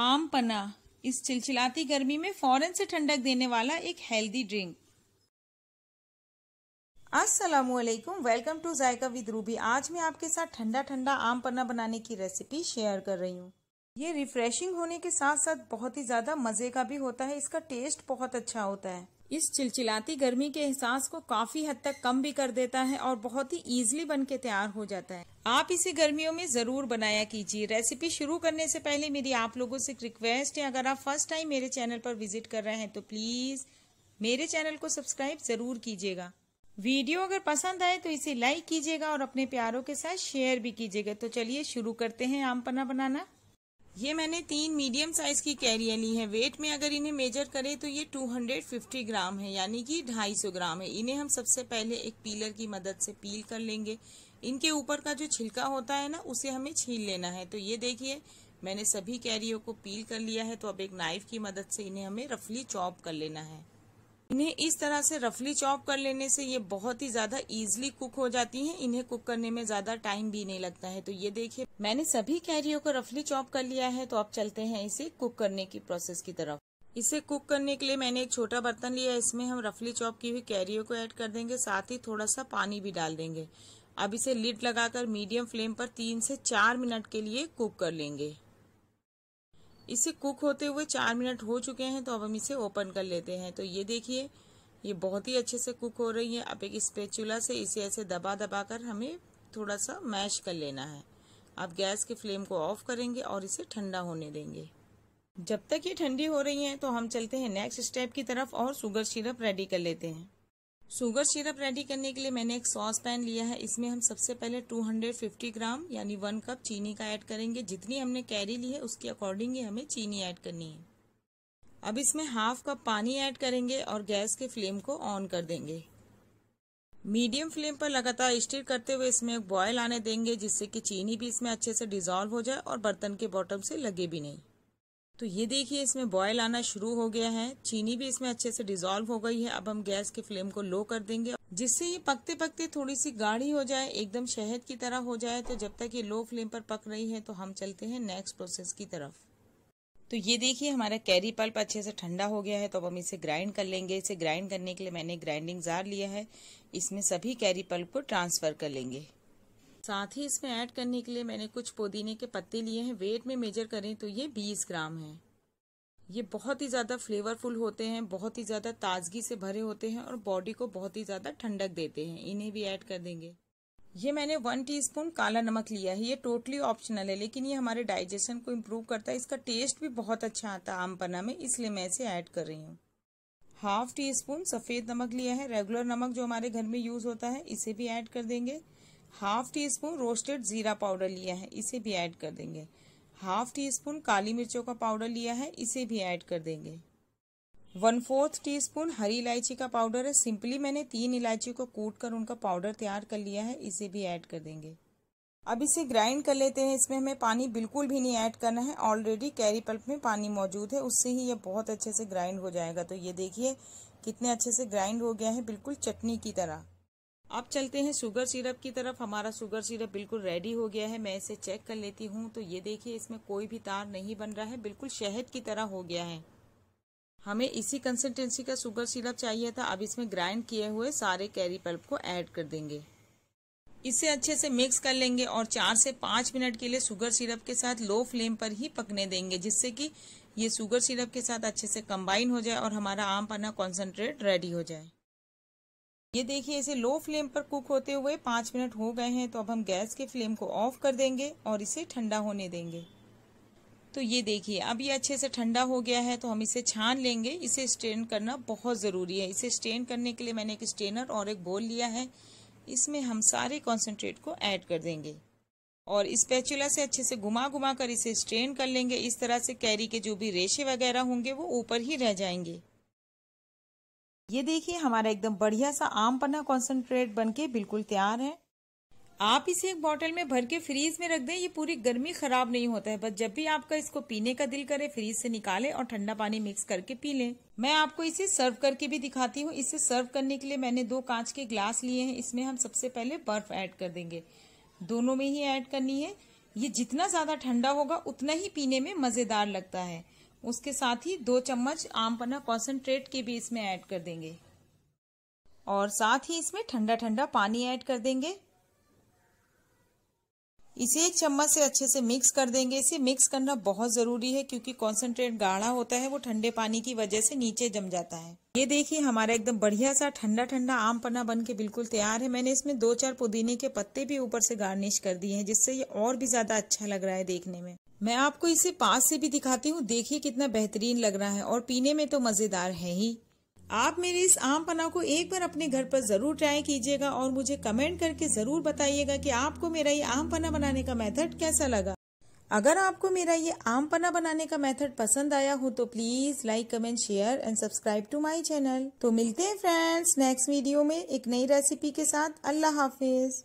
आम पना इस चिलचिलाती गर्मी में फौरन से ठंडक देने वाला एक हेल्दी ड्रिंक वालेकुम welcome to Zaika with Ruby आज मैं आपके साथ ठंडा ठंडा आम पन्ना बनाने की रेसिपी शेयर कर रही हूँ ये रिफ्रेशिंग होने के साथ साथ बहुत ही ज़्यादा मज़े का भी होता है इसका टेस्ट बहुत अच्छा होता है इस चिलचिलाती गर्मी के एहसास को काफी हद तक कम भी कर देता है और बहुत ही इजिली बन के तैयार हो जाता है आप इसे गर्मियों में जरूर बनाया कीजिए रेसिपी शुरू करने से पहले मेरी आप लोगों से रिक्वेस्ट है अगर आप फर्स्ट टाइम मेरे चैनल पर विजिट कर रहे हैं तो प्लीज मेरे चैनल को सब्सक्राइब जरूर कीजिएगा वीडियो अगर पसंद आए तो इसे लाइक कीजिएगा और अपने प्यारों के साथ शेयर भी कीजिएगा तो चलिए शुरू करते हैं आम पन्ना बनाना ये मैंने तीन मीडियम साइज की कैरिया ली है वेट में अगर इन्हें मेजर करें तो ये 250 ग्राम है यानी कि 250 ग्राम है इन्हें हम सबसे पहले एक पीलर की मदद से पील कर लेंगे इनके ऊपर का जो छिलका होता है ना उसे हमें छील लेना है तो ये देखिए मैंने सभी कैरियो को पील कर लिया है तो अब एक नाइफ की मदद से इन्हें हमें रफली चॉप कर लेना है इन्हें इस तरह से रफली चॉप कर लेने से ये बहुत ही ज्यादा इजिली कुक हो जाती हैं इन्हें कुक करने में ज्यादा टाइम भी नहीं लगता है तो ये देखिए मैंने सभी कैरियो को रफली चॉप कर लिया है तो अब चलते हैं इसे कुक करने की प्रोसेस की तरफ इसे कुक करने के लिए मैंने एक छोटा बर्तन लिया है इसमें हम रफली चॉप की हुई कैरियो को ऐड कर देंगे साथ ही थोड़ा सा पानी भी डाल देंगे अब इसे लिड लगाकर मीडियम फ्लेम पर तीन से चार मिनट के लिए कुक कर लेंगे इसे कुक होते हुए चार मिनट हो चुके हैं तो अब हम इसे ओपन कर लेते हैं तो ये देखिए ये बहुत ही अच्छे से कुक हो रही है अब एक स्पेचुला से इसे ऐसे दबा दबा कर हमें थोड़ा सा मैश कर लेना है आप गैस के फ्लेम को ऑफ करेंगे और इसे ठंडा होने देंगे जब तक ये ठंडी हो रही है तो हम चलते हैं नेक्स्ट स्टेप की तरफ और शुगर सिरप रेडी कर लेते हैं शुगर सिरप रेडी करने के लिए मैंने एक सॉस पैन लिया है इसमें हम सबसे पहले 250 ग्राम यानी वन कप चीनी का ऐड करेंगे जितनी हमने कैरी ली है उसके अकॉर्डिंग ही हमें चीनी ऐड करनी है अब इसमें हाफ कप पानी ऐड करेंगे और गैस के फ्लेम को ऑन कर देंगे मीडियम फ्लेम पर लगातार स्टिर करते हुए इसमें एक बॉयल आने देंगे जिससे कि चीनी भी इसमें अच्छे से डिजॉल्व हो जाए और बर्तन के बॉटम से लगे भी नहीं तो ये देखिए इसमें बॉयल आना शुरू हो गया है चीनी भी इसमें अच्छे से डिजोल्व हो गई है अब हम गैस के फ्लेम को लो कर देंगे जिससे ये पकते पकते थोड़ी सी गाढ़ी हो जाए एकदम शहद की तरह हो जाए तो जब तक ये लो फ्लेम पर पक रही है तो हम चलते हैं नेक्स्ट प्रोसेस की तरफ तो ये देखिए हमारा कैरी पल्प अच्छे से ठंडा हो गया है तो अब हम इसे ग्राइंड कर लेंगे इसे ग्राइंड करने के लिए मैंने ग्राइंडिंग जार लिया है इसमें सभी कैरी पल्प को ट्रांसफर कर लेंगे साथ ही इसमें ऐड करने के लिए मैंने कुछ पुदीने के पत्ते लिए हैं वेट में मेजर करें तो ये 20 ग्राम है ये बहुत ही ज़्यादा फ्लेवरफुल होते हैं बहुत ही ज़्यादा ताजगी से भरे होते हैं और बॉडी को बहुत ही ज़्यादा ठंडक देते हैं इन्हें भी ऐड कर देंगे ये मैंने वन टीस्पून काला नमक लिया है ये टोटली ऑप्शनल है लेकिन ये हमारे डाइजेशन को इम्प्रूव करता है इसका टेस्ट भी बहुत अच्छा आता है आम पन्ना में इसलिए मैं इसे ऐड कर रही हूँ हाफ टी स्पून सफ़ेद नमक लिया है रेगुलर नमक जो हमारे घर में यूज़ होता है इसे भी ऐड कर देंगे हाफ टी स्पून रोस्टेड जीरा पाउडर लिया है इसे भी ऐड कर देंगे हाफ टी स्पून काली मिर्चों का पाउडर लिया है इसे भी ऐड कर देंगे वन फोर्थ टी स्पून हरी इलायची का पाउडर है सिंपली मैंने तीन इलायची को कूट कर उनका पाउडर तैयार कर लिया है इसे भी ऐड कर देंगे अब इसे ग्राइंड कर लेते हैं इसमें हमें पानी बिल्कुल भी नहीं ऐड करना है ऑलरेडी कैरी पल्प में पानी मौजूद है उससे ही यह बहुत अच्छे से ग्राइंड हो जाएगा तो ये देखिए कितने अच्छे से ग्राइंड हो गया है बिल्कुल चटनी की तरह अब चलते हैं शुगर सिरप की तरफ हमारा शुगर सिरप बिल्कुल रेडी हो गया है मैं इसे चेक कर लेती हूँ तो ये देखिए इसमें कोई भी तार नहीं बन रहा है बिल्कुल शहद की तरह हो गया है हमें इसी कंसिस्टेंसी का शुगर सिरप चाहिए था अब इसमें ग्राइंड किए हुए सारे कैरी पल्प को ऐड कर देंगे इसे अच्छे से मिक्स कर लेंगे और चार से पाँच मिनट के लिए शुगर सिरप के साथ लो फ्लेम पर ही पकने देंगे जिससे कि ये शुगर सिरप के साथ अच्छे से कंबाइन हो जाए और हमारा आम पन्ना कॉन्सेंट्रेट रेडी हो जाए ये देखिए इसे लो फ्लेम पर कुक होते हुए पाँच मिनट हो गए हैं तो अब हम गैस के फ्लेम को ऑफ कर देंगे और इसे ठंडा होने देंगे तो ये देखिए अब ये अच्छे से ठंडा हो गया है तो हम इसे छान लेंगे इसे स्ट्रेन करना बहुत ज़रूरी है इसे स्ट्रेन करने के लिए मैंने एक स्ट्रेनर और एक बोल लिया है इसमें हम सारे कॉन्सेंट्रेट को ऐड कर देंगे और इस पैचुला से अच्छे से घुमा घुमा कर इसे स्ट्रेन कर लेंगे इस तरह से कैरी के जो भी रेशे वगैरह होंगे वो ऊपर ही रह जाएंगे ये देखिए हमारा एकदम बढ़िया सा आम पन्ना कॉन्सेंट्रेट बनके बिल्कुल तैयार है आप इसे एक बॉटल में भर के फ्रीज में रख दें ये पूरी गर्मी खराब नहीं होता है बस जब भी आपका इसको पीने का दिल करे फ्रीज से निकाले और ठंडा पानी मिक्स करके पी लें मैं आपको इसे सर्व करके भी दिखाती हूँ इसे सर्व करने के लिए मैंने दो कांच के ग्लास लिए हैं इसमें हम सबसे पहले बर्फ ऐड कर देंगे दोनों में ही ऐड करनी है ये जितना ज्यादा ठंडा होगा उतना ही पीने में मजेदार लगता है उसके साथ ही दो चम्मच आम पन्ना कॉन्सेंट्रेट के भी इसमें ऐड कर देंगे और साथ ही इसमें ठंडा ठंडा पानी ऐड कर देंगे इसे एक चम्मच से अच्छे से मिक्स कर देंगे इसे मिक्स करना बहुत ज़रूरी है क्योंकि कॉन्सेंट्रेट गाढ़ा होता है वो ठंडे पानी की वजह से नीचे जम जाता है ये देखिए हमारा एकदम बढ़िया सा ठंडा ठंडा आम पन्ना बन के बिल्कुल तैयार है मैंने इसमें दो चार पुदीने के पत्ते भी ऊपर से गार्निश कर दिए हैं जिससे ये और भी ज़्यादा अच्छा लग रहा है देखने में मैं आपको इसे पास से भी दिखाती हूँ देखिए कितना बेहतरीन लग रहा है और पीने में तो मज़ेदार है ही आप मेरे इस आम पना को एक बार अपने घर पर ज़रूर ट्राई कीजिएगा और मुझे कमेंट करके ज़रूर बताइएगा कि आपको मेरा ये आम पना बनाने का मेथड कैसा लगा अगर आपको मेरा ये आम पना बनाने का मेथड पसंद आया हो तो please like comment share and subscribe to my channel तो मिलते हैं फ्रेंड्स नेक्स्ट वीडियो में एक नई रेसिपी के साथ अल्लाह हाफिज़